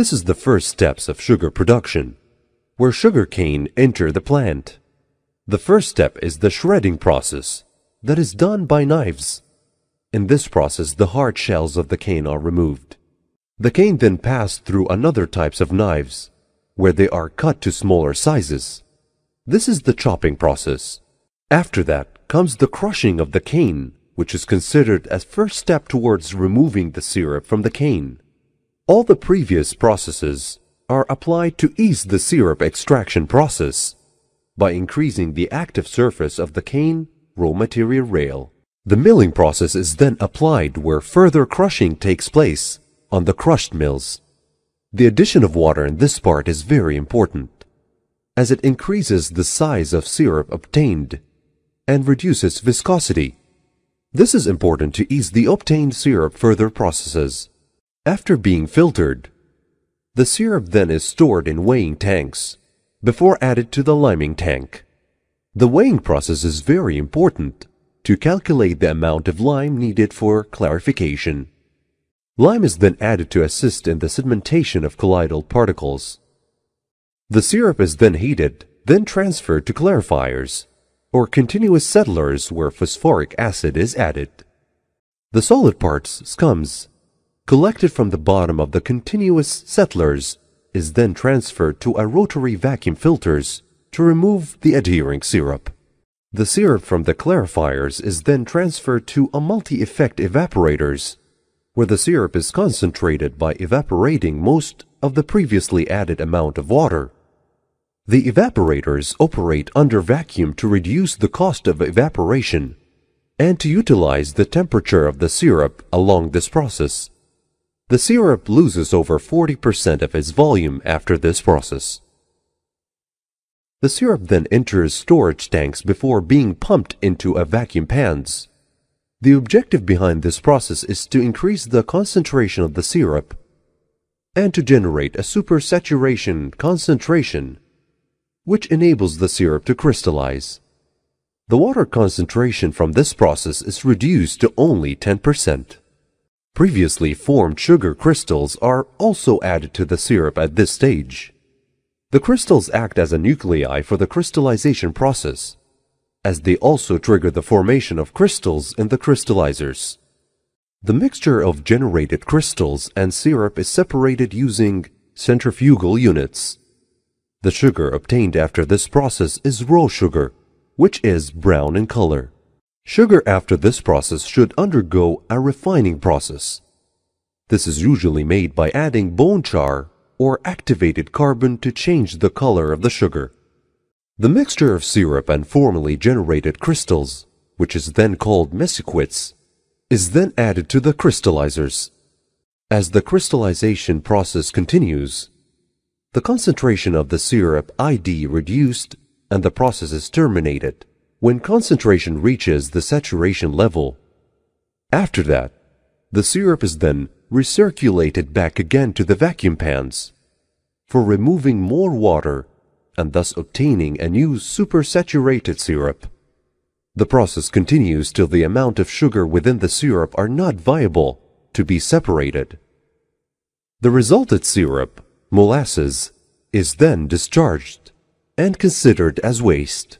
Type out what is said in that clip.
This is the first steps of sugar production, where sugar cane enter the plant. The first step is the shredding process that is done by knives. In this process, the hard shells of the cane are removed. The cane then passed through another types of knives, where they are cut to smaller sizes. This is the chopping process. After that comes the crushing of the cane, which is considered as first step towards removing the syrup from the cane. All the previous processes are applied to ease the syrup extraction process by increasing the active surface of the cane raw material rail. The milling process is then applied where further crushing takes place on the crushed mills. The addition of water in this part is very important as it increases the size of syrup obtained and reduces viscosity. This is important to ease the obtained syrup further processes. After being filtered, the syrup then is stored in weighing tanks before added to the liming tank. The weighing process is very important to calculate the amount of lime needed for clarification. Lime is then added to assist in the sedimentation of colloidal particles. The syrup is then heated, then transferred to clarifiers, or continuous settlers where phosphoric acid is added. The solid parts, scums, collected from the bottom of the continuous settlers is then transferred to a rotary vacuum filters to remove the adhering syrup. The syrup from the clarifiers is then transferred to a multi-effect evaporators where the syrup is concentrated by evaporating most of the previously added amount of water. The evaporators operate under vacuum to reduce the cost of evaporation and to utilize the temperature of the syrup along this process. The syrup loses over 40% of its volume after this process. The syrup then enters storage tanks before being pumped into a vacuum pans. The objective behind this process is to increase the concentration of the syrup and to generate a supersaturation concentration which enables the syrup to crystallize. The water concentration from this process is reduced to only 10%. Previously formed sugar crystals are also added to the syrup at this stage. The crystals act as a nuclei for the crystallization process, as they also trigger the formation of crystals in the crystallizers. The mixture of generated crystals and syrup is separated using centrifugal units. The sugar obtained after this process is raw sugar, which is brown in color. Sugar after this process should undergo a refining process. This is usually made by adding bone char or activated carbon to change the color of the sugar. The mixture of syrup and formerly generated crystals, which is then called mesiquits, is then added to the crystallizers. As the crystallization process continues, the concentration of the syrup ID reduced and the process is terminated when concentration reaches the saturation level. After that, the syrup is then recirculated back again to the vacuum pans for removing more water and thus obtaining a new supersaturated syrup. The process continues till the amount of sugar within the syrup are not viable to be separated. The resulted syrup, molasses, is then discharged and considered as waste.